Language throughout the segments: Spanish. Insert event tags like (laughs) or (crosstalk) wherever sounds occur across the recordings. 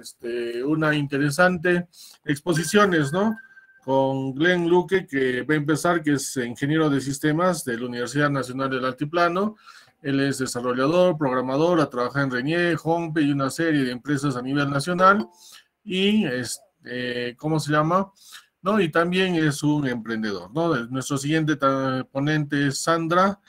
este, una interesante exposiciones, ¿no? Con Glenn Luque, que va a empezar, que es ingeniero de sistemas de la Universidad Nacional del Altiplano. Él es desarrollador, programador, ha trabajado en Reñé, Hompe y una serie de empresas a nivel nacional. Y, este, ¿cómo se llama? ¿No? Y también es un emprendedor, ¿no? Nuestro siguiente ponente es Sandra,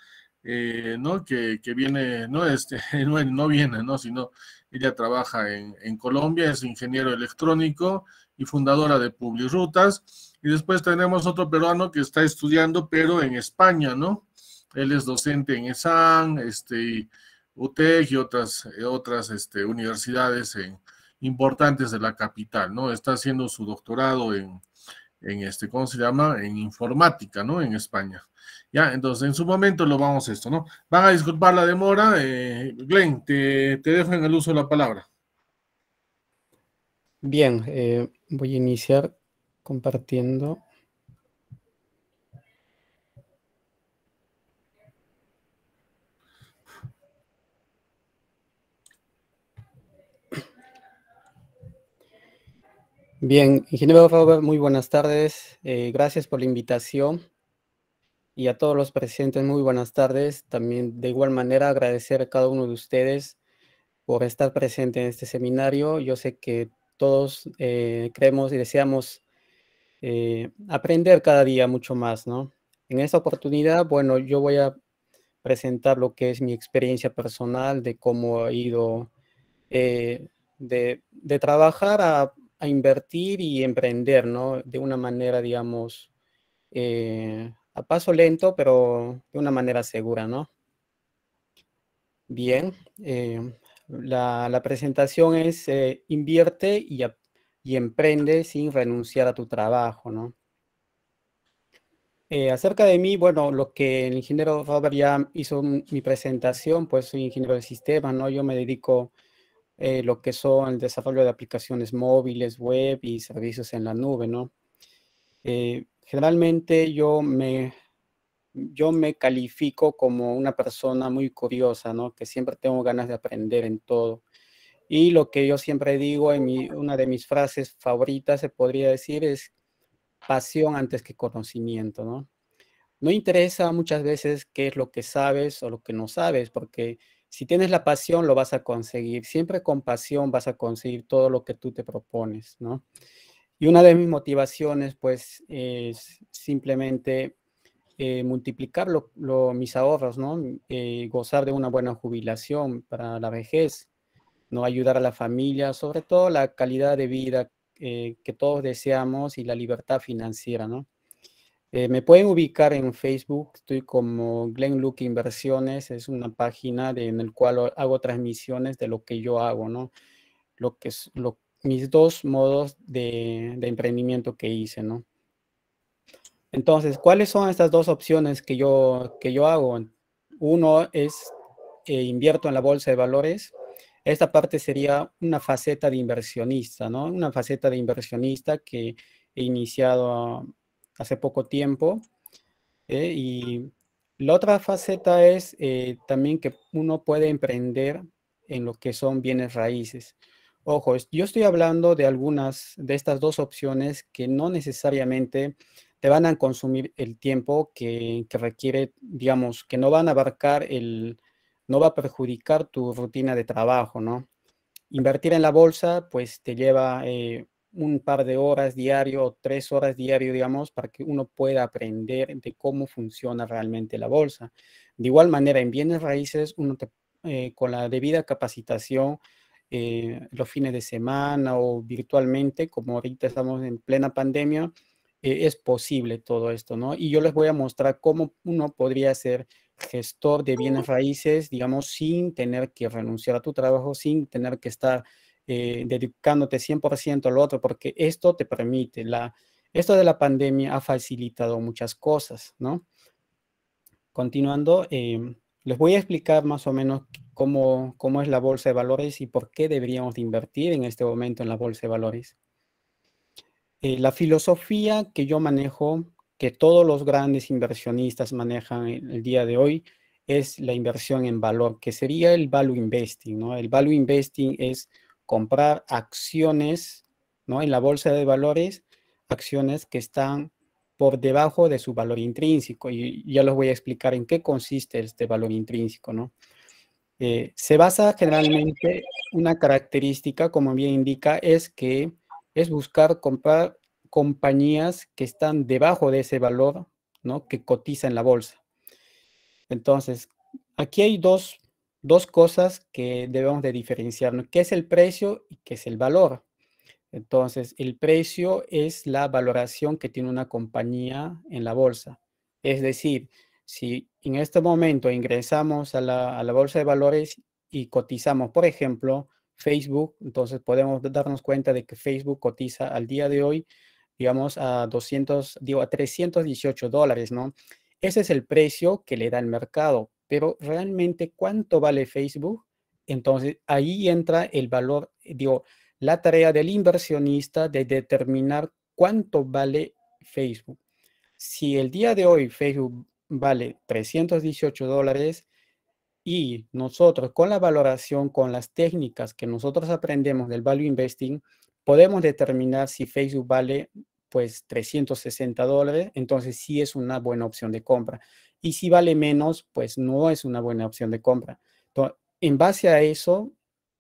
eh, ¿no? Que, viene, no, este, (laughs) no, no viene, ¿no? Sino ella trabaja en, Colombia, es ingeniero electrónico y fundadora de Publirutas. Y después tenemos otro peruano que está estudiando, pero en España, ¿no? Él es docente en ESAN, este, UTEC y otras, eh, otras este, universidades importantes de la capital, ¿no? Está haciendo su doctorado en, en este, ¿cómo se llama? En informática, ¿no? En España. Ya, entonces en su momento lo vamos a esto, ¿no? Van a disculpar la demora. Eh, Glenn, te, te dejo el uso de la palabra. Bien, eh, voy a iniciar compartiendo. Bien, ingeniero Robert, muy buenas tardes. Eh, gracias por la invitación. Y a todos los presentes, muy buenas tardes. También de igual manera agradecer a cada uno de ustedes por estar presente en este seminario. Yo sé que todos eh, creemos y deseamos eh, aprender cada día mucho más, ¿no? En esta oportunidad, bueno, yo voy a presentar lo que es mi experiencia personal de cómo he ido de, de trabajar a a invertir y emprender, ¿no? De una manera, digamos, eh, a paso lento, pero de una manera segura, ¿no? Bien, eh, la, presentación es eh, invierte y, emprende sin renunciar a tu trabajo, ¿no? acerca de mí, bueno, lo que el ingeniero Robert ya hizo mi presentación, pues soy ingeniero de sistemas, ¿no? Yo me dedico eh, lo que son el desarrollo de aplicaciones móviles, web y servicios en la nube, ¿no? Eh, generalmente yo me, yo me califico como una persona muy curiosa, ¿no? Que siempre tengo ganas de aprender en todo. Y lo que yo siempre digo, en mi, una de mis frases favoritas se podría decir es pasión antes que conocimiento, ¿no? No interesa muchas veces qué es lo que sabes o lo que no sabes, porque si tienes la pasión, lo vas a conseguir. Siempre con pasión vas a conseguir todo lo que tú te propones, ¿no? Y una de mis motivaciones, pues, es simplemente eh, multiplicar mis ahorros, ¿no? Mm, eh, gozar de una buena jubilación para la vejez, ¿no? Ayudar a la familia, sobre todo la calidad de vida eh, que todos deseamos y la libertad financiera, ¿no? Eh, me pueden ubicar en Facebook, estoy como Glenn Luke Inversiones, es una página en la cual hago transmisiones de lo que yo hago, ¿no? Lo que es, lo, mis dos modos de, emprendimiento que hice, ¿no? Entonces, ¿cuáles son estas dos opciones que yo, que yo hago? Uno es eh, invierto en la bolsa de valores. Esta parte sería una faceta de inversionista, ¿no? Una faceta de inversionista que he iniciado hace poco tiempo. ¿eh? y la otra faceta es eh, también que uno puede emprender en lo que son bienes raíces. Ojo, yo estoy hablando de algunas de estas dos opciones que no necesariamente te van a consumir el tiempo que, requiere, digamos, que no van a abarcar el, no va a perjudicar tu rutina de trabajo, ¿no? Invertir en la bolsa, pues te lleva eh, un par de horas diario, o tres horas diario, digamos, para que uno pueda aprender de cómo funciona realmente la bolsa. De igual manera, en bienes raíces, uno eh, con la debida capacitación, eh, los fines de semana o virtualmente, como ahorita estamos en plena pandemia, eh, es posible todo esto, ¿no? Y yo les voy a mostrar cómo uno podría ser gestor de bienes raíces, digamos, sin tener que renunciar a tu trabajo, sin tener que estar eh, dedicándote 100% al otro, porque esto te permite, la, esto de la pandemia ha facilitado muchas cosas, ¿no? Continuando, em, les voy a explicar más o menos cómo, cómo es la bolsa de valores y por qué deberíamos invertir en este momento en la bolsa de valores. Eh, la filosofía que yo manejo, que todos los grandes inversionistas manejan el, el día de hoy, es la inversión en valor, que sería el value investing, ¿no? El value investing es comprar acciones, ¿no? En la bolsa de valores, acciones que están por debajo de su valor intrínseco. Y ya los voy a explicar en qué consiste este valor intrínseco, ¿no? Eh, se basa generalmente una característica, como bien indica, es que es buscar comprar compañías que están debajo de ese valor, ¿no? Que cotiza en la bolsa. Entonces, aquí hay dos dos cosas que debemos de diferenciar, ¿no? ¿Qué es el precio y qué es el valor? Entonces, el precio es la valoración que tiene una compañía en la bolsa. Es decir, si en este momento ingresamos a la, bolsa de valores y cotizamos, por ejemplo, Facebook, entonces podemos darnos cuenta de que Facebook cotiza al día de hoy, digamos, a 200, digo, a 318 dólares, ¿no? Ese es el precio que le da el mercado, pero realmente cuánto vale Facebook, entonces ahí entra el valor, digo, la tarea del inversionista de determinar cuánto vale Facebook. Si el día de hoy Facebook vale 318 dólares y nosotros con la valoración, con las técnicas que nosotros aprendemos del value investing, podemos determinar si Facebook vale pues 360 dólares, entonces sí es una buena opción de compra y si vale menos, pues no es una buena opción de compra. en base a eso,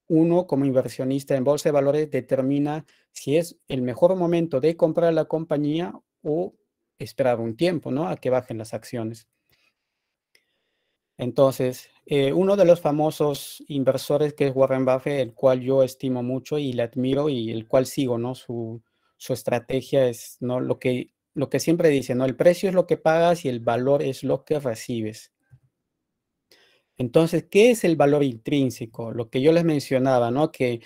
uno como inversionista en bolsa de valores determina si es el mejor momento de comprar la compañía o esperar un tiempo, ¿no? A que bajen las acciones. Entonces, eh, uno de los famosos inversores que es Warren Buffett, el cual yo estimo mucho y le admiro y el cual sigo, ¿no? Su, su estrategia es, ¿no? Lo que lo que siempre dice, ¿no? El precio es lo que pagas y el valor es lo que recibes. Entonces, ¿qué es el valor intrínseco? Lo que yo les mencionaba, ¿no? Que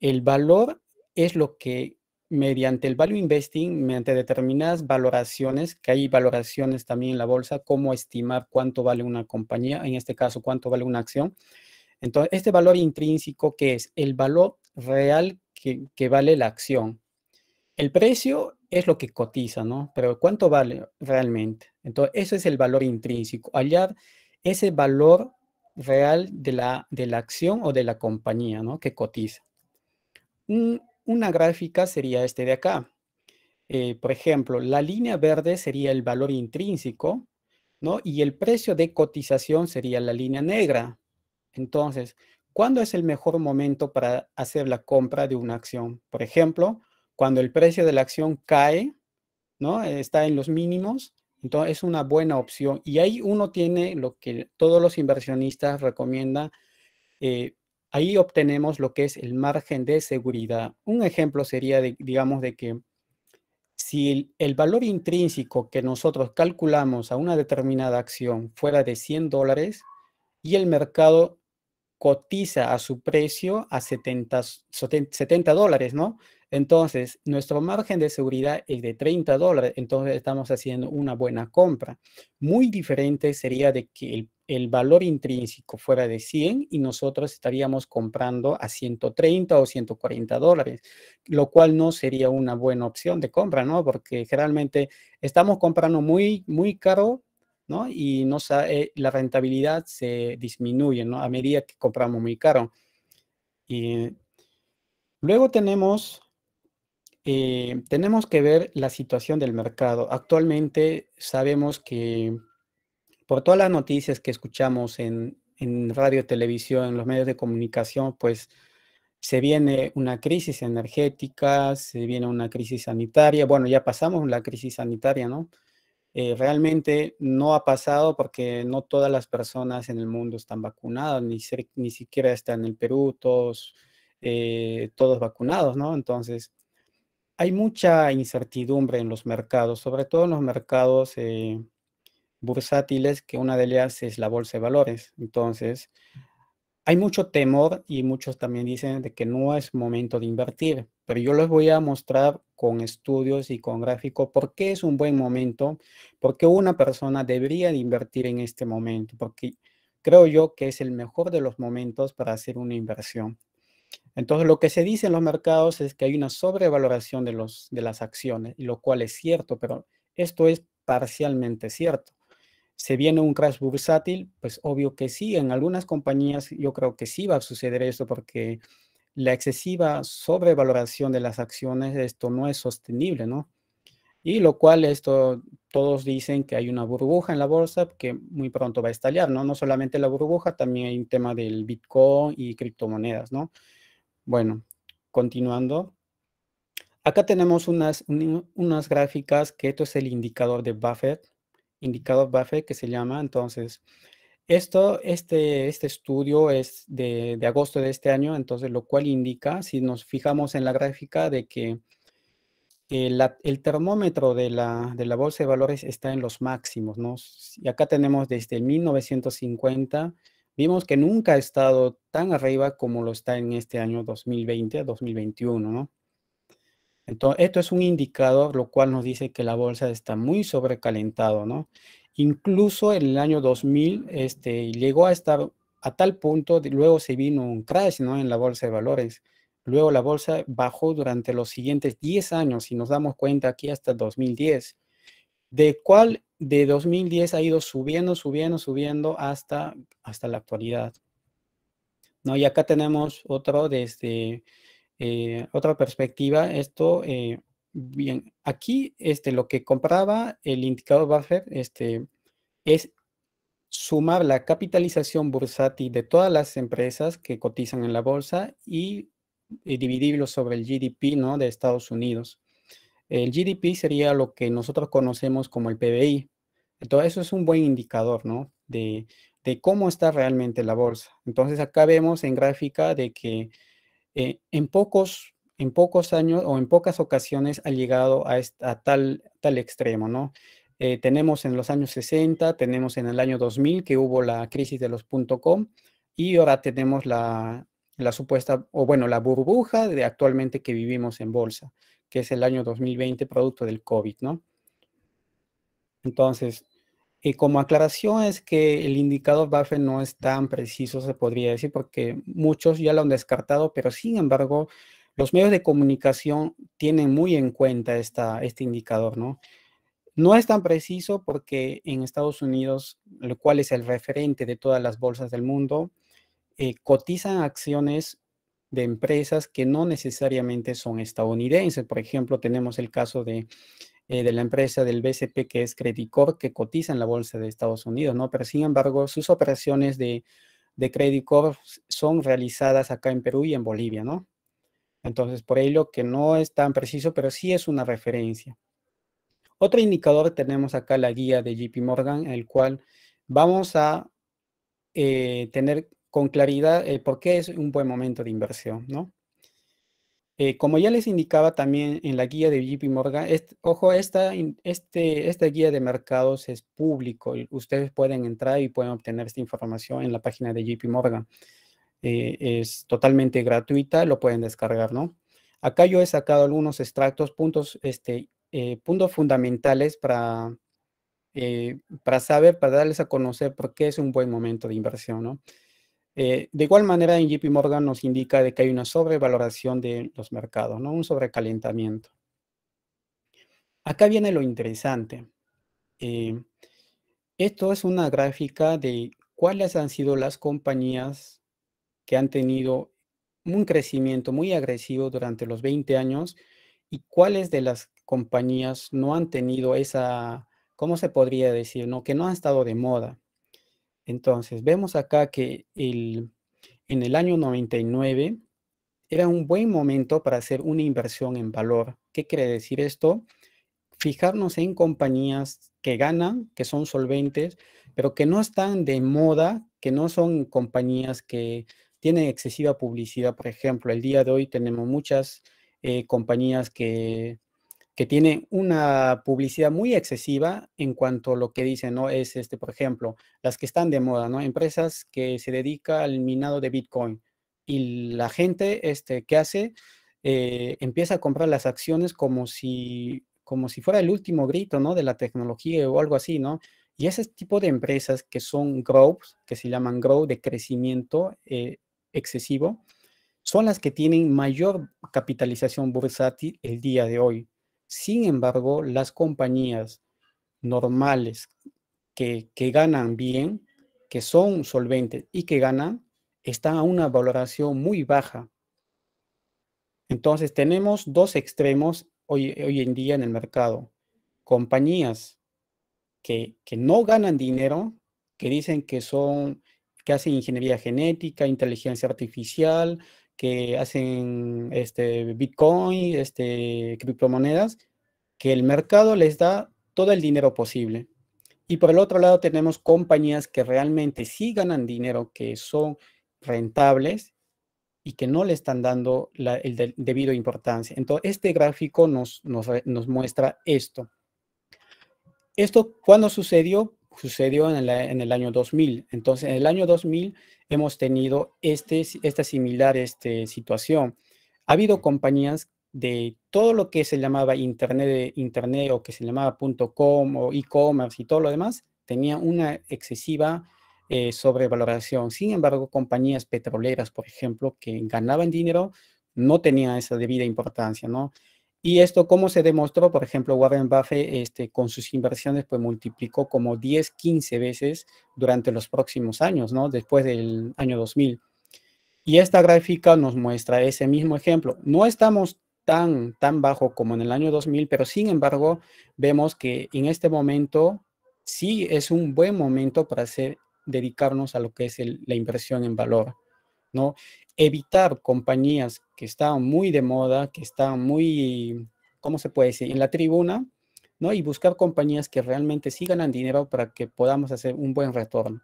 el valor es lo que mediante el value investing, mediante determinadas valoraciones, que hay valoraciones también en la bolsa, cómo estimar cuánto vale una compañía, en este caso cuánto vale una acción. Entonces, este valor intrínseco ¿qué es el valor real que, que vale la acción, el precio es lo que cotiza, ¿no? Pero ¿cuánto vale realmente? Entonces, ese es el valor intrínseco, hallar ese valor real de la, de la acción o de la compañía, ¿no? Que cotiza. Mm, una gráfica sería este de acá. Eh, por ejemplo, la línea verde sería el valor intrínseco, ¿no? Y el precio de cotización sería la línea negra. Entonces, ¿cuándo es el mejor momento para hacer la compra de una acción? Por ejemplo, cuando el precio de la acción cae, ¿no? Está en los mínimos, entonces es una buena opción. Y ahí uno tiene lo que todos los inversionistas recomiendan. Eh, ahí obtenemos lo que es el margen de seguridad. Un ejemplo sería, de, digamos, de que si el, valor intrínseco que nosotros calculamos a una determinada acción fuera de 100 dólares y el mercado cotiza a su precio a 70, 70 dólares, ¿no? Entonces, nuestro margen de seguridad es de 30 dólares, entonces estamos haciendo una buena compra. Muy diferente sería de que el, valor intrínseco fuera de 100 y nosotros estaríamos comprando a 130 o 140 dólares, lo cual no sería una buena opción de compra, ¿no? Porque generalmente estamos comprando muy, muy caro ¿no? Y no eh, la rentabilidad se disminuye, ¿no? A medida que compramos muy caro. Y luego tenemos eh, tenemos que ver la situación del mercado. Actualmente sabemos que por todas las noticias que escuchamos en, radio, televisión, en los medios de comunicación, pues se viene una crisis energética, se viene una crisis sanitaria. Bueno, ya pasamos la crisis sanitaria, ¿no? Eh, realmente no ha pasado porque no todas las personas en el mundo están vacunadas, ni, ni siquiera está en el Perú todos, eh, todos vacunados, ¿no? Entonces, hay mucha incertidumbre en los mercados, sobre todo en los mercados eh, bursátiles, que una de ellas es la bolsa de valores. Entonces, hay mucho temor y muchos también dicen de que no es momento de invertir, pero yo les voy a mostrar con estudios y con gráfico por qué es un buen momento, por qué una persona debería de invertir en este momento, porque creo yo que es el mejor de los momentos para hacer una inversión. Entonces, lo que se dice en los mercados es que hay una sobrevaloración de, los, de las acciones, lo cual es cierto, pero esto es parcialmente cierto. ¿Se viene un crash bursátil? Pues obvio que sí. En algunas compañías yo creo que sí va a suceder esto porque la excesiva sobrevaloración de las acciones, esto no es sostenible, ¿no? Y lo cual esto, todos dicen que hay una burbuja en la bolsa que muy pronto va a estallar, ¿no? No solamente la burbuja, también hay un tema del Bitcoin y criptomonedas, ¿no? Bueno, continuando. Acá tenemos unas, unas gráficas que esto es el indicador de Buffett, indicador Buffett que se llama. Entonces, esto, este, este estudio es de, agosto de este año, entonces lo cual indica, si nos fijamos en la gráfica, de que el, termómetro de la, bolsa de valores está en los máximos, ¿no? Y acá tenemos desde 1950 vimos que nunca ha estado tan arriba como lo está en este año 2020 2021, ¿no? Entonces, esto es un indicador, lo cual nos dice que la bolsa está muy sobrecalentado, ¿no? Incluso en el año 2000 este, llegó a estar a tal punto, de, luego se vino un crash, ¿no? En la bolsa de valores. Luego la bolsa bajó durante los siguientes 10 años, y nos damos cuenta aquí hasta 2010, de cuál de 2010 ha ido subiendo, subiendo, subiendo hasta, hasta la actualidad. ¿No? Y acá tenemos otro desde este, eh, otra perspectiva. Esto, eh, bien, aquí este, lo que compraba el indicador Buffer este, es sumar la capitalización bursátil de todas las empresas que cotizan en la bolsa y, eh, dividirlo sobre el GDP ¿no? de Estados Unidos. El GDP sería lo que nosotros conocemos como el PBI. Todo eso es un buen indicador, ¿no? De, cómo está realmente la bolsa. Entonces, acá vemos en gráfica de que eh, en, pocos, en pocos años o en pocas ocasiones ha llegado a, tal, tal extremo, ¿no? Eh, tenemos en los años 60, tenemos en el año 2000 que hubo la crisis de los .com y ahora tenemos la supuesta, o bueno, la burbuja de actualmente que vivimos en bolsa que es el año 2020, producto del COVID, ¿no? Entonces, y eh, como aclaración es que el indicador Buffer no es tan preciso, se podría decir, porque muchos ya lo han descartado, pero sin embargo, los medios de comunicación tienen muy en cuenta este indicador, ¿no? No es tan preciso porque en Estados Unidos, lo cual es el referente de todas las bolsas del mundo, eh, cotizan acciones de empresas que no necesariamente son estadounidenses. Por ejemplo, tenemos el caso de, eh, la empresa del BCP que es Credit que cotiza en la bolsa de Estados Unidos, ¿no? Pero sin embargo, sus operaciones de, de Credit son realizadas acá en Perú y en Bolivia, ¿no? Entonces, por ello que no es tan preciso, pero sí es una referencia. Otro indicador tenemos acá la guía de JP Morgan, en el cual vamos a eh, tener con claridad por qué es un buen momento de inversión, ¿no? Eh, como ya les indicaba también en la guía de JP Morgan, ojo, esta, este, esta guía de mercados es público. Ustedes pueden entrar y pueden obtener esta información en la página de JP Morgan. Eh, es totalmente gratuita, lo pueden descargar, ¿no? Acá yo he sacado algunos extractos, puntos, este, eh, puntos fundamentales para, para saber, para darles a conocer por qué es un buen momento de inversión, ¿no? Eh, de igual manera, en JP Morgan nos indica de que hay una sobrevaloración de los mercados, un sobrecalentamiento. Acá viene lo interesante. Eh, esto es una gráfica de cuáles han sido las compañías que han tenido un crecimiento muy agresivo durante los 20 años y cuáles de las compañías no han tenido esa, ¿cómo se podría decir? No? Que no han estado de moda. Entonces, vemos acá que el, en el año 99 era un buen momento para hacer una inversión en valor. ¿Qué quiere decir esto? Fijarnos en compañías que ganan, que son solventes, pero que no están de moda, que no son compañías que tienen excesiva publicidad. Por ejemplo, el día de hoy tenemos muchas eh, compañías que que tiene una publicidad muy excesiva en cuanto a lo que dicen, ¿no? Es, este, por ejemplo, las que están de moda, ¿no? Empresas que se dedican al minado de Bitcoin. Y la gente, este, ¿qué hace? Eh, empieza a comprar las acciones como si, como si fuera el último grito, ¿no? De la tecnología o algo así, ¿no? Y ese tipo de empresas que son growth, que se llaman grow de crecimiento eh, excesivo, son las que tienen mayor capitalización bursátil el día de hoy. Sin embargo, las compañías normales que, ganan bien, que son solventes y que ganan, están a una valoración muy baja. Entonces tenemos dos extremos hoy, en día en el mercado. Compañías que, que no ganan dinero, que dicen que son, que hacen ingeniería genética, inteligencia artificial, que hacen este, Bitcoin, este, criptomonedas, que el mercado les da todo el dinero posible. Y por el otro lado tenemos compañías que realmente sí ganan dinero, que son rentables y que no le están dando la, el debido importancia. Entonces, este gráfico nos, nos, nos muestra esto. Esto cuando sucedió sucedió en, el año 2000. Entonces, en el año 2000 hemos tenido este, esta similar este, situación. Ha habido compañías de todo lo que se llamaba Internet, Internet o que se llamaba .com o e-commerce y todo lo demás, tenían una excesiva eh, sobrevaloración. Sin embargo, compañías petroleras, por ejemplo, que ganaban dinero, no tenían esa debida importancia, ¿no? Y esto, como se demostró? Por ejemplo, Warren Buffett este, con sus inversiones pues multiplicó como 10, 15 veces durante los próximos años, ¿no? Después del año 2000. Y esta gráfica nos muestra ese mismo ejemplo. No estamos tan, tan bajo como en el año 2000, pero sin embargo vemos que en este momento sí es un buen momento para hacer, dedicarnos a lo que es la inversión en valor, ¿no? Evitar compañías que está muy de moda, que está muy, ¿cómo se puede decir?, en la tribuna, ¿no? Y buscar compañías que realmente sí ganan dinero para que podamos hacer un buen retorno.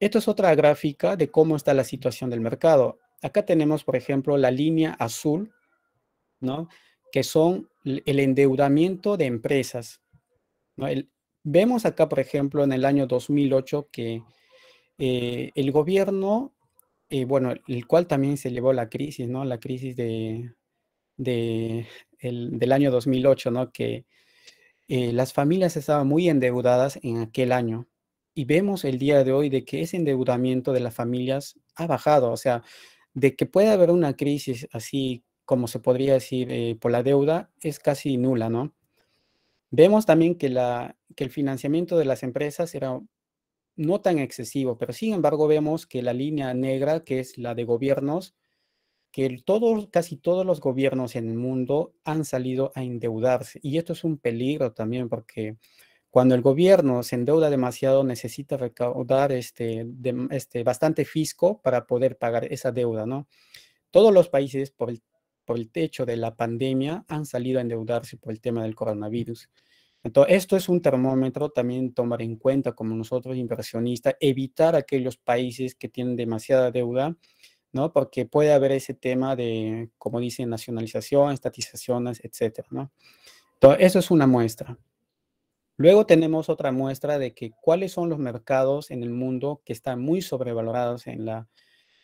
Esto es otra gráfica de cómo está la situación del mercado. Acá tenemos, por ejemplo, la línea azul, ¿no? Que son el endeudamiento de empresas. ¿no? vemos acá, por ejemplo, en el año 2008 que eh, el gobierno bueno, el cual también se llevó la crisis, ¿no? La crisis de, el, del año 2008, ¿no? Que eh, las familias estaban muy endeudadas en aquel año. Y vemos el día de hoy de que ese endeudamiento de las familias ha bajado, o sea, de que puede haber una crisis así como se podría decir eh, por la deuda, es casi nula, ¿no? Vemos también que, la, que el financiamiento de las empresas era no tan excesivo, pero sin embargo vemos que la línea negra, que es la de gobiernos, que casi todos los gobiernos en el mundo han salido a endeudarse. Y esto es un peligro también porque cuando el gobierno se endeuda demasiado necesita recaudar este, este, bastante fisco para poder pagar esa deuda, ¿no? Todos los países por el techo de la pandemia han salido a endeudarse por el tema del coronavirus. Entonces, esto es un termómetro también tomar en cuenta como nosotros inversionistas, evitar aquellos países que tienen demasiada deuda, ¿no? Porque puede haber ese tema de, como dicen, nacionalización, estatizaciones, etcétera, ¿no? Entonces, eso es una muestra. Luego tenemos otra muestra de que cuáles son los mercados en el mundo que están muy sobrevalorados en, la,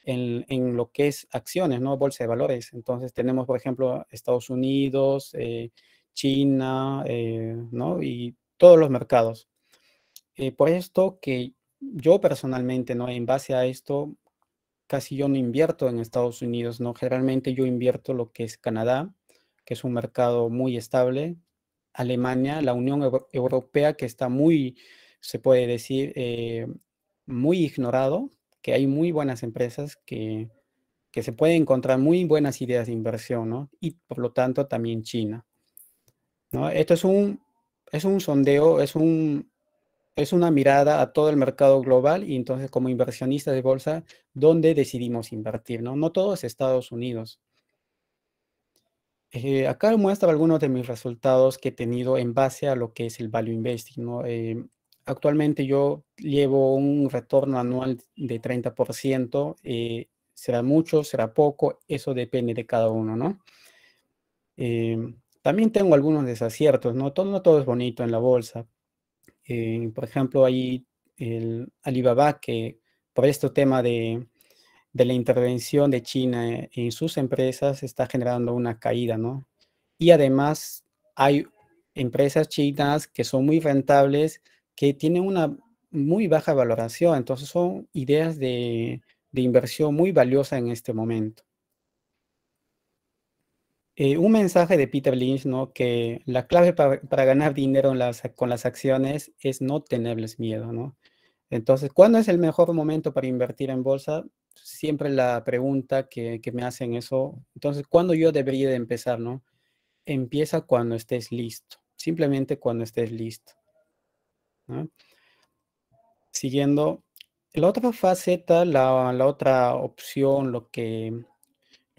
en, lo que es acciones, ¿no? Bolsa de valores. Entonces tenemos, por ejemplo, Estados Unidos, eh, China, eh, ¿no? Y todos los mercados. Eh, por esto que yo personalmente, ¿no? En base a esto, casi yo no invierto en Estados Unidos, ¿no? Generalmente yo invierto lo que es Canadá, que es un mercado muy estable, Alemania, la Unión Europea, que está muy, se puede decir, eh, muy ignorado, que hay muy buenas empresas que, que se pueden encontrar muy buenas ideas de inversión, ¿no? Y por lo tanto también China. Esto es un, es un sondeo, es, un, es una mirada a todo el mercado global y entonces como inversionistas de bolsa, ¿dónde decidimos invertir? No, no todos Estados Unidos. Eh, acá muestro algunos de mis resultados que he tenido en base a lo que es el Value Investing. ¿no? Eh, actualmente yo llevo un retorno anual de 30%. Eh, será mucho, será poco, eso depende de cada uno, ¿no? También tengo algunos desaciertos, ¿no? Todo, no todo es bonito en la bolsa. Eh, por ejemplo, hay el Alibaba, que por este tema de, la intervención de China eh, en sus empresas está generando una caída, ¿no? Y además hay empresas chinas que son muy rentables, que tienen una muy baja valoración, entonces son ideas de, de inversión muy valiosa en este momento. Eh, un mensaje de Peter Lynch, ¿no? Que la clave para, ganar dinero las, con las acciones es no tenerles miedo, ¿no? Entonces, ¿cuándo es el mejor momento para invertir en bolsa? Siempre la pregunta que, me hacen eso. Entonces, ¿cuándo yo debería de empezar, no? Empieza cuando estés listo. Simplemente cuando estés listo. Siguiendo, la otra faceta, la otra opción, lo que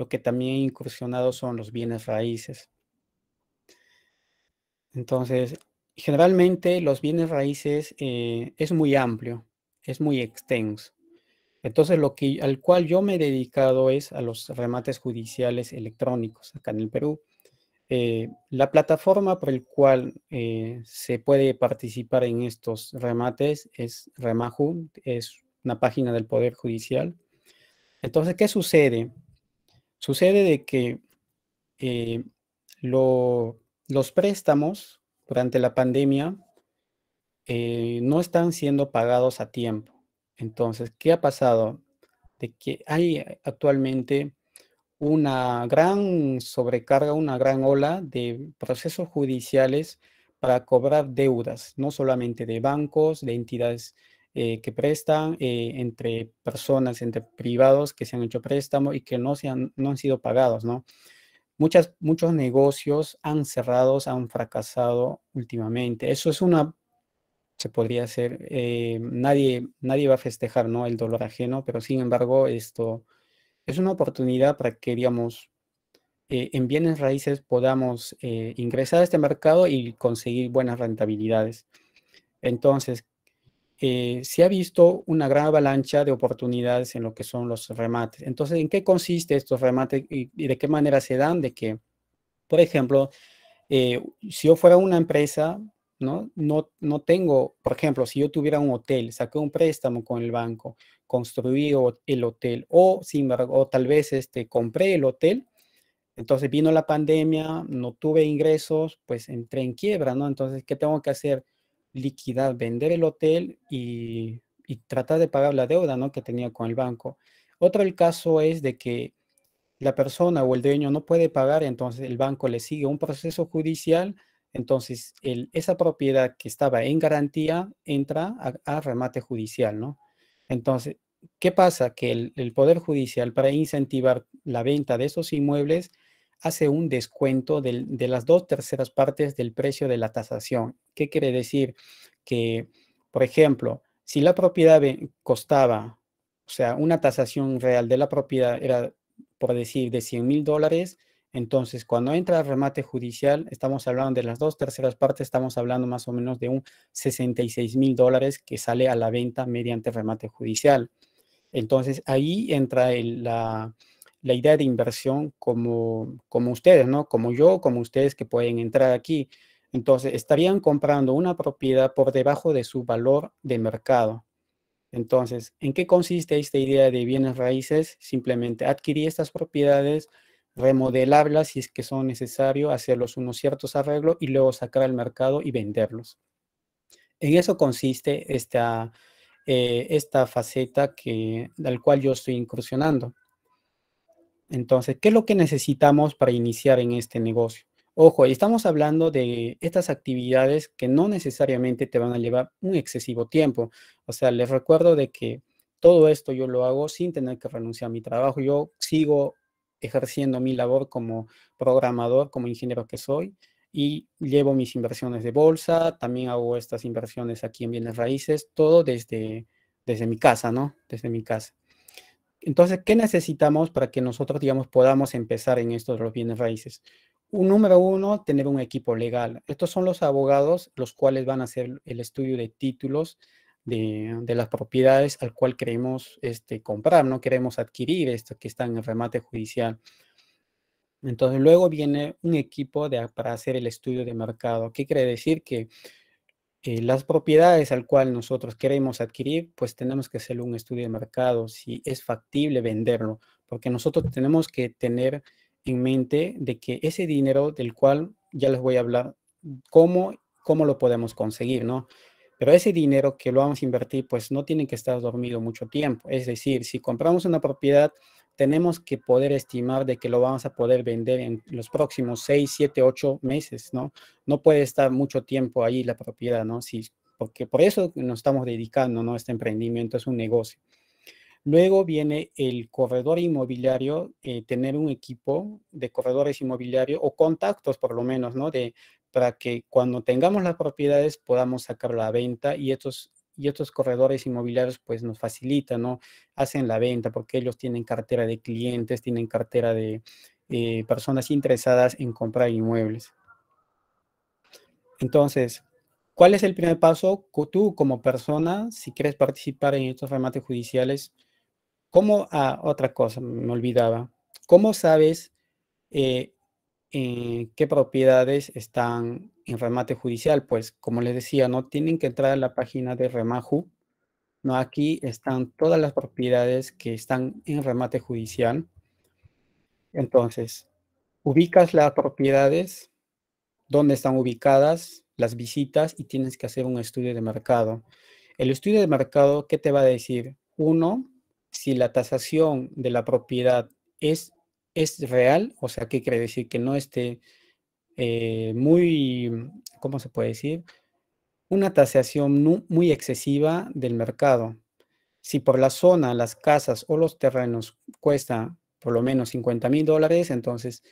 que también he incursionado son los bienes raíces. Entonces, generalmente los bienes raíces eh, es muy amplio, es muy extenso. Entonces, lo que, al cual yo me he dedicado es a los remates judiciales electrónicos acá en el Perú. Eh, la plataforma por el cual eh, se puede participar en estos remates es Remaju, es una página del Poder Judicial. Entonces, ¿qué sucede? Sucede de que eh, los préstamos durante la pandemia eh, no están siendo pagados a tiempo. Entonces, ¿qué ha pasado? De que hay actualmente una gran sobrecarga, una gran ola de procesos judiciales para cobrar deudas, no solamente de bancos, de entidades eh, que prestan eh, entre personas, entre privados que se han hecho préstamo y que no, han, no han sido pagados, ¿no? Muchas, muchos negocios han cerrado, han fracasado últimamente. Eso es una, se podría hacer, eh, nadie, nadie va a festejar, ¿no? El dolor ajeno, pero sin embargo, esto es una oportunidad para que, digamos, en bienes raíces podamos ingresar a este mercado y conseguir buenas rentabilidades. Entonces, eh, se ha visto una gran avalancha de oportunidades en lo que son los remates. Entonces, ¿en qué consiste estos remates y, de qué manera se dan? De que, por ejemplo, eh, si yo fuera una empresa, ¿no? No, no tengo, por ejemplo, si yo tuviera un hotel, saqué un préstamo con el banco, construí el hotel o, sin embargo, o tal vez este, compré el hotel entonces vino la pandemia, no tuve ingresos, pues entré en quiebra, ¿no? Entonces, ¿qué tengo que hacer? liquidar, vender el hotel y, tratar de pagar la deuda ¿no? que tenía con el banco. Otro el caso es de que la persona o el dueño no puede pagar, entonces el banco le sigue un proceso judicial, entonces el, esa propiedad que estaba en garantía entra a, remate judicial, ¿no? Entonces, ¿qué pasa? Que el, Poder Judicial, para incentivar la venta de esos inmuebles, hace un descuento de, las dos terceras partes del precio de la tasación. ¿Qué quiere decir? Que, por ejemplo, si la propiedad costaba, o sea, una tasación real de la propiedad era, por decir, de 100 mil dólares, entonces cuando entra el remate judicial, estamos hablando de las dos terceras partes, estamos hablando más o menos de un 66 mil dólares que sale a la venta mediante remate judicial. Entonces ahí entra el, la la idea de inversión como, como ustedes, ¿no? Como yo, como ustedes que pueden entrar aquí. Entonces, estarían comprando una propiedad por debajo de su valor de mercado. Entonces, ¿en qué consiste esta idea de bienes raíces? Simplemente adquirir estas propiedades, remodelarlas si es que son necesarios, hacerlos unos ciertos arreglos y luego sacar al mercado y venderlos. En eso consiste esta, eh, esta faceta que, al cual yo estoy incursionando. Entonces, ¿qué es lo que necesitamos para iniciar en este negocio? Ojo, estamos hablando de estas actividades que no necesariamente te van a llevar un excesivo tiempo. O sea, les recuerdo de que todo esto yo lo hago sin tener que renunciar a mi trabajo. Yo sigo ejerciendo mi labor como programador, como ingeniero que soy, y llevo mis inversiones de bolsa, también hago estas inversiones aquí en bienes raíces, todo desde, desde mi casa, ¿no? Desde mi casa. Entonces, ¿qué necesitamos para que nosotros, digamos, podamos empezar en estos de los bienes raíces? Un, número uno, tener un equipo legal. Estos son los abogados, los cuales van a hacer el estudio de títulos de, las propiedades al cual queremos este, comprar, no queremos adquirir esto que está en el remate judicial. Entonces, luego viene un equipo para hacer el estudio de mercado. ¿Qué quiere decir? Que eh, las propiedades al cual nosotros queremos adquirir, pues tenemos que hacer un estudio de mercado, si es factible venderlo, porque nosotros tenemos que tener en mente de que ese dinero del cual ya les voy a hablar, cómo, cómo lo podemos conseguir, ¿no? Pero ese dinero que lo vamos a invertir, pues no tiene que estar dormido mucho tiempo. Es decir, si compramos una propiedad tenemos que poder estimar de que lo vamos a poder vender en los próximos seis, siete, ocho meses, ¿no? No puede estar mucho tiempo ahí la propiedad, ¿no? Sí, porque por eso nos estamos dedicando, ¿no? Este emprendimiento es un negocio. Luego viene el corredor inmobiliario, eh, tener un equipo de corredores inmobiliarios o contactos por lo menos, ¿no? De, para que cuando tengamos las propiedades podamos sacar la venta y estos y estos corredores inmobiliarios pues nos facilitan, ¿no? Hacen la venta porque ellos tienen cartera de clientes, tienen cartera de eh, personas interesadas en comprar inmuebles. Entonces, ¿cuál es el primer paso? Tú como persona, si quieres participar en estos remates judiciales, ¿cómo? Ah, otra cosa, me olvidaba. ¿Cómo sabes eh, eh, qué propiedades están en remate judicial. Pues como les decía, no tienen que entrar a la página de Remaju. No, aquí están todas las propiedades que están en remate judicial. Entonces, ubicas las propiedades, dónde están ubicadas, las visitas y tienes que hacer un estudio de mercado. El estudio de mercado, ¿qué te va a decir? Uno, si la tasación de la propiedad es es real, o sea, ¿qué quiere decir? Que no esté eh, muy, ¿cómo se puede decir? Una tasación muy excesiva del mercado. Si por la zona, las casas o los terrenos cuesta por lo menos 50 mil dólares, entonces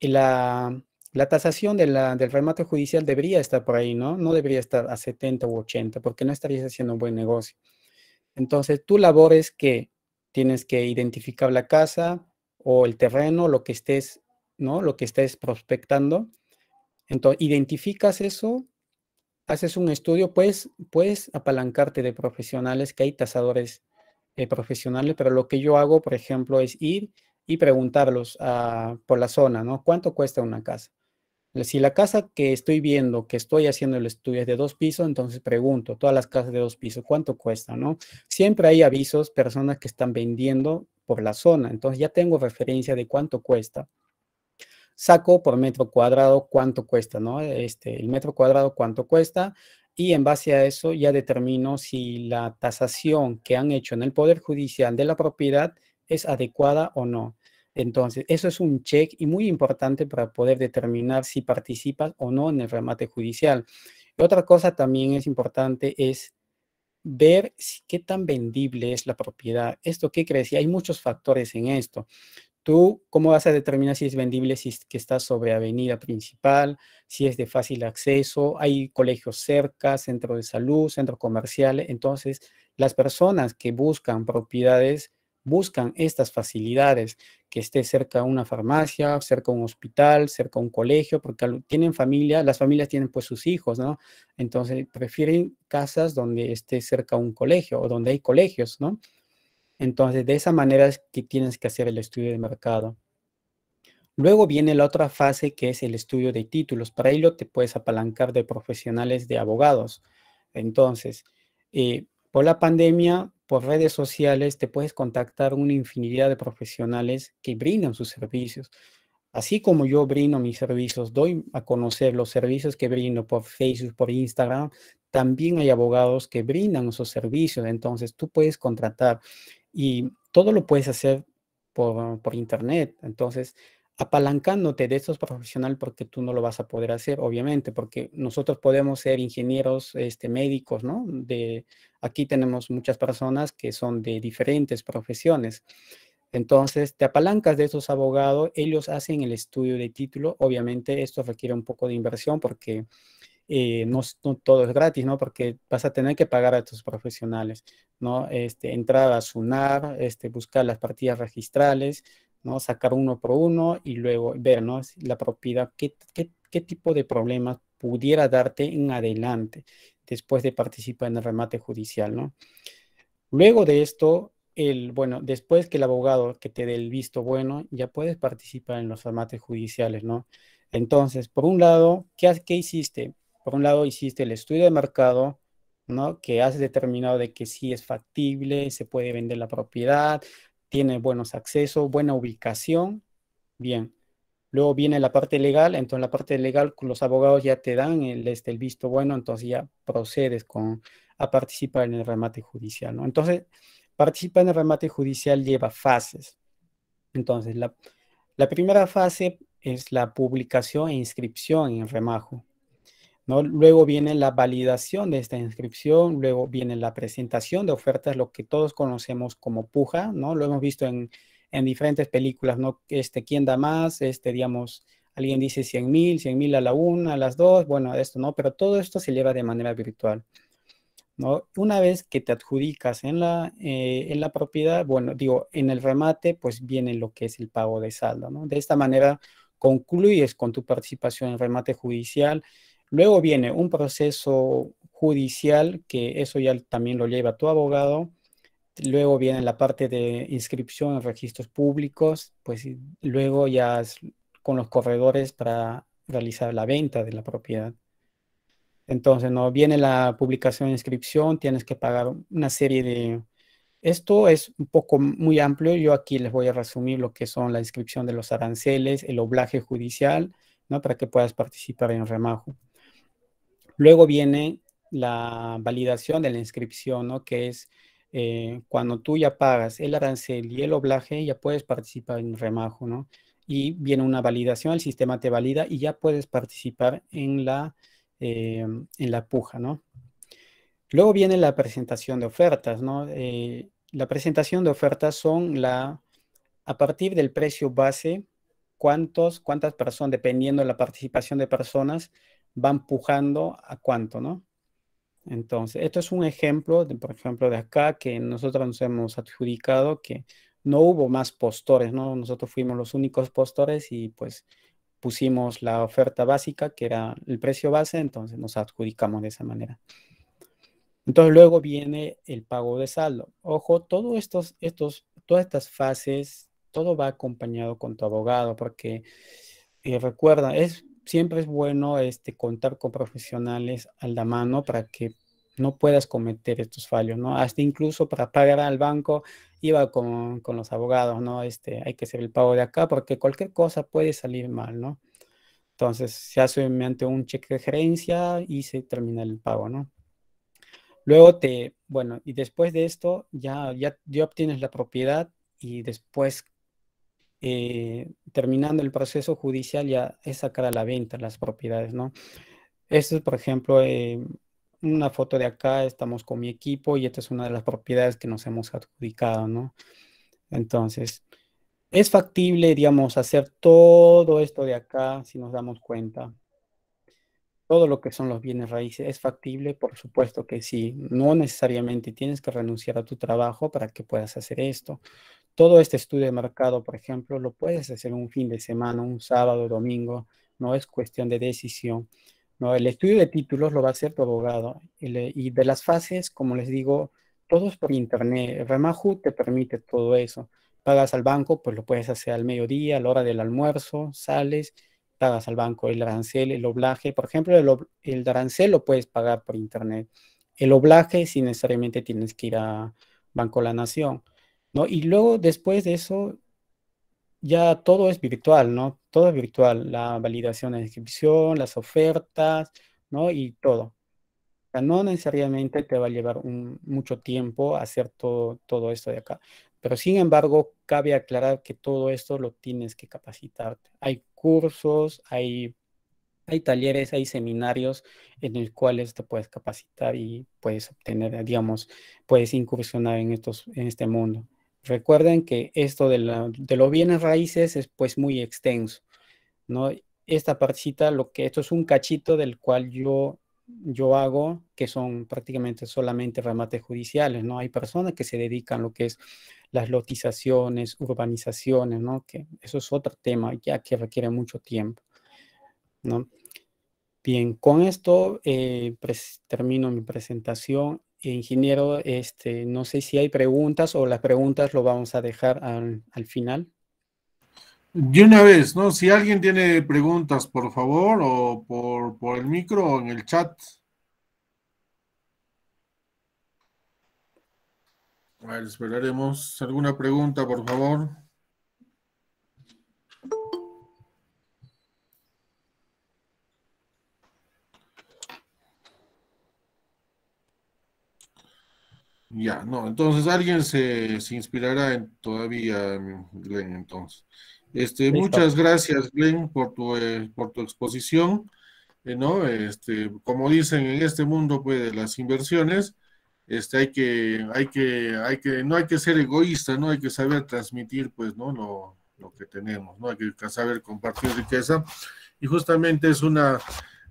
la, tasación del remate judicial debería estar por ahí, ¿no? No debería estar a 70 u 80, porque no estarías haciendo un buen negocio. Entonces, tu labores que tienes que identificar la casa, o el terreno, lo que estés, ¿no? Lo que estés prospectando. Entonces, identificas eso, haces un estudio, puedes, puedes apalancarte de profesionales, que hay tasadores eh, profesionales, pero lo que yo hago, por ejemplo, es ir y preguntarlos ah, por la zona, ¿no? ¿Cuánto cuesta una casa? Si la casa que estoy viendo, que estoy haciendo el estudio es de dos pisos, entonces pregunto, todas las casas de dos pisos, ¿cuánto cuesta? Siempre hay avisos, personas que están vendiendo por la zona, entonces ya tengo referencia de cuánto cuesta. Saco por metro cuadrado cuánto cuesta, ¿no? Este, el metro cuadrado cuánto cuesta, y en base a eso ya determino si la tasación que han hecho en el Poder Judicial de la propiedad es adecuada o no. Entonces, eso es un check y muy importante para poder determinar si participas o no en el remate judicial. otra cosa también es importante es ver si, qué tan vendible es la propiedad. ¿Esto qué crees? Y hay muchos factores en esto. Tú, ¿cómo vas a determinar si es vendible, si que está sobre avenida principal, si es de fácil acceso, hay colegios cerca, centro de salud, centro comercial? Entonces, las personas que buscan propiedades buscan estas facilidades, que esté cerca a una farmacia, cerca a un hospital, cerca a un colegio, porque tienen familia, las familias tienen pues sus hijos, ¿no? Entonces prefieren casas donde esté cerca un colegio o donde hay colegios, ¿no? Entonces de esa manera es que tienes que hacer el estudio de mercado. Luego viene la otra fase que es el estudio de títulos. Para ello te puedes apalancar de profesionales de abogados. Entonces, eh, por la pandemia por redes sociales te puedes contactar una infinidad de profesionales que brindan sus servicios. Así como yo brindo mis servicios, doy a conocer los servicios que brindo por Facebook, por Instagram, también hay abogados que brindan sus servicios. Entonces tú puedes contratar y todo lo puedes hacer por, Internet. Entonces, apalancándote de estos profesional porque tú no lo vas a poder hacer, obviamente, porque nosotros podemos ser ingenieros este, médicos, ¿no? De, Aquí tenemos muchas personas que son de diferentes profesiones. Entonces, te apalancas de esos abogados, ellos hacen el estudio de título. Obviamente, esto requiere un poco de inversión porque eh, no, todo es gratis, ¿no? Porque vas a tener que pagar a estos profesionales, ¿no? Este, entrar a SUNAR, este, buscar las partidas registrales, ¿no? Sacar uno por uno y luego ver, ¿no? La propiedad, qué, qué, qué tipo de problemas pudiera darte en adelante después de participar en el remate judicial, ¿no? Luego de esto, el, bueno, después que el abogado que te dé el visto bueno, ya puedes participar en los remates judiciales, ¿no? Entonces, por un lado, ¿qué, qué hiciste? Por un lado, hiciste el estudio de mercado, ¿no? Que has determinado de que sí es factible, se puede vender la propiedad, tiene buenos accesos, buena ubicación. Bien, Luego viene la parte legal, entonces la parte legal los abogados ya te dan el, este, el visto bueno, entonces ya procedes con, a participar en el remate judicial, ¿no? Entonces, participar en el remate judicial lleva fases. Entonces, la, la primera fase es la publicación e inscripción en Remajo. ¿no? Luego viene la validación de esta inscripción, luego viene la presentación de ofertas, lo que todos conocemos como puja, ¿no? Lo hemos visto en en diferentes películas, ¿no? Este, ¿quién da más? Este, digamos, alguien dice 100 mil, 100 mil a la una, a las dos, bueno, esto, ¿no? Pero todo esto se lleva de manera virtual, ¿no? Una vez que te adjudicas en la, eh, en la propiedad, bueno, digo, en el remate, pues viene lo que es el pago de saldo, ¿no? De esta manera concluyes con tu participación en el remate judicial, luego viene un proceso judicial, que eso ya también lo lleva tu abogado, Luego viene la parte de inscripción en registros públicos, pues luego ya con los corredores para realizar la venta de la propiedad. Entonces, no viene la publicación de inscripción, tienes que pagar una serie de... Esto es un poco muy amplio, yo aquí les voy a resumir lo que son la inscripción de los aranceles, el oblaje judicial, ¿no? para que puedas participar en Remajo. Luego viene la validación de la inscripción, ¿no? que es eh, cuando tú ya pagas el arancel y el oblaje, ya puedes participar en Remajo, ¿no? Y viene una validación, el sistema te valida y ya puedes participar en la, eh, en la puja, ¿no? Luego viene la presentación de ofertas, ¿no? Eh, la presentación de ofertas son la, a partir del precio base, cuántos, cuántas personas, dependiendo de la participación de personas, van pujando a cuánto, ¿no? Entonces, esto es un ejemplo, de, por ejemplo, de acá que nosotros nos hemos adjudicado que no hubo más postores, ¿no? Nosotros fuimos los únicos postores y pues pusimos la oferta básica, que era el precio base, entonces nos adjudicamos de esa manera. Entonces luego viene el pago de saldo. Ojo, estos, todas estas fases, todo va acompañado con tu abogado, porque eh, recuerda, es siempre es bueno este, contar con profesionales a la mano para que no puedas cometer estos fallos, ¿no? Hasta incluso para pagar al banco, iba con, con los abogados, ¿no? Este, hay que hacer el pago de acá porque cualquier cosa puede salir mal, ¿no? Entonces se hace mediante un cheque de gerencia y se termina el pago, ¿no? Luego te, bueno, y después de esto ya, ya, ya obtienes la propiedad y después eh, terminando el proceso judicial ya es sacar a la venta las propiedades, ¿no? Esto es, por ejemplo, eh, una foto de acá, estamos con mi equipo y esta es una de las propiedades que nos hemos adjudicado, ¿no? Entonces, es factible, digamos, hacer todo esto de acá si nos damos cuenta. Todo lo que son los bienes raíces es factible, por supuesto que sí. No necesariamente tienes que renunciar a tu trabajo para que puedas hacer esto todo este estudio de mercado, por ejemplo, lo puedes hacer un fin de semana, un sábado, domingo, no es cuestión de decisión. No, el estudio de títulos lo va a hacer tu abogado. Y, de las fases, como les digo, todos por internet. Remaju te permite todo eso. Pagas al banco, pues lo puedes hacer al mediodía, a la hora del almuerzo, sales, pagas al banco el arancel, el oblaje. Por ejemplo, el, el arancel lo puedes pagar por internet. El oblaje, si necesariamente tienes que ir a Banco La Nación ¿no? Y luego, después de eso, ya todo es virtual, ¿no? Todo es virtual, la validación de inscripción, las ofertas, ¿no? Y todo. sea, no necesariamente te va a llevar mucho tiempo hacer todo, esto de acá. Pero sin embargo, cabe aclarar que todo esto lo tienes que capacitarte. Hay cursos, hay, hay talleres, hay seminarios en los cuales te puedes capacitar y puedes obtener, digamos, puedes incursionar en, estos, en este mundo. Recuerden que esto de, la, de, los bienes raíces es pues muy extenso, ¿no? Esta partecita, lo que esto es un cachito del cual yo, yo hago, que son prácticamente solamente remates judiciales, ¿no? Hay personas que se dedican a lo que es las lotizaciones, urbanizaciones, ¿no? Que eso es otro tema ya que requiere mucho tiempo, ¿no? Bien, con esto eh, termino mi presentación ingeniero, este, no sé si hay preguntas o las preguntas lo vamos a dejar al, al final. De una vez, ¿no? Si alguien tiene preguntas, por favor, o por, por el micro o en el chat. A ver, esperaremos. ¿Alguna pregunta, por favor? Ya, no, entonces alguien se, se inspirará en, todavía, Glenn, entonces. Este, muchas gracias, Glenn, por tu, eh, por tu exposición. Eh, ¿no? este, como dicen en este mundo pues, de las inversiones, este, hay que, hay que, hay que, no hay que ser egoísta, ¿no? Hay que saber transmitir, pues, ¿no? Lo, lo que tenemos, ¿no? Hay que saber compartir riqueza. Y justamente es una,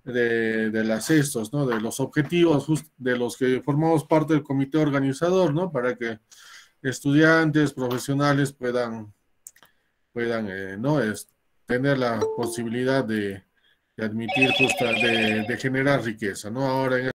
de, De los objetivos de los que formamos parte del comité organizador, ¿no? Para que estudiantes, profesionales puedan, puedan eh, ¿no? Es, tener la posibilidad de, admitir, de, generar riqueza, ¿no? Ahora